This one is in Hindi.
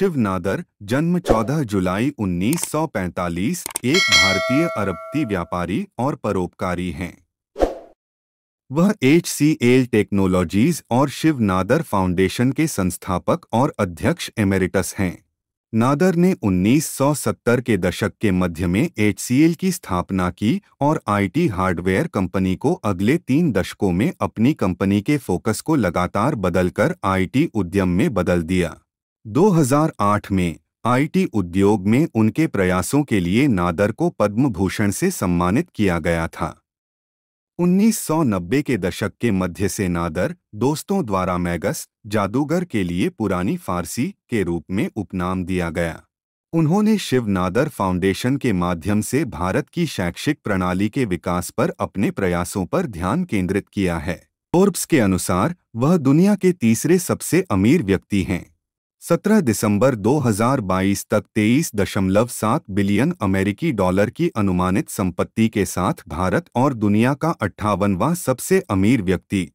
शिव नादर जन्म 14 जुलाई 1945 एक भारतीय अरबती व्यापारी और परोपकारी हैं वह एच सी एल टेक्नोलॉजीज और शिव नादर फाउंडेशन के संस्थापक और अध्यक्ष एमेरिटस हैं नादर ने 1970 के दशक के मध्य में एच की स्थापना की और आईटी हार्डवेयर कंपनी को अगले तीन दशकों में अपनी कंपनी के फोकस को लगातार बदलकर आईटी उद्यम में बदल दिया 2008 में आईटी उद्योग में उनके प्रयासों के लिए नादर को पद्म भूषण से सम्मानित किया गया था 1990 के दशक के मध्य से नादर दोस्तों द्वारा मैगस जादूगर के लिए पुरानी फारसी के रूप में उपनाम दिया गया उन्होंने शिव नादर फाउंडेशन के माध्यम से भारत की शैक्षिक प्रणाली के विकास पर अपने प्रयासों पर ध्यान केंद्रित किया है फोर्ब्स के अनुसार वह दुनिया के तीसरे सबसे अमीर व्यक्ति हैं 17 दिसंबर 2022 तक तेईस दशमलव सात बिलियन अमेरिकी डॉलर की अनुमानित संपत्ति के साथ भारत और दुनिया का अट्ठावनवा सबसे अमीर व्यक्ति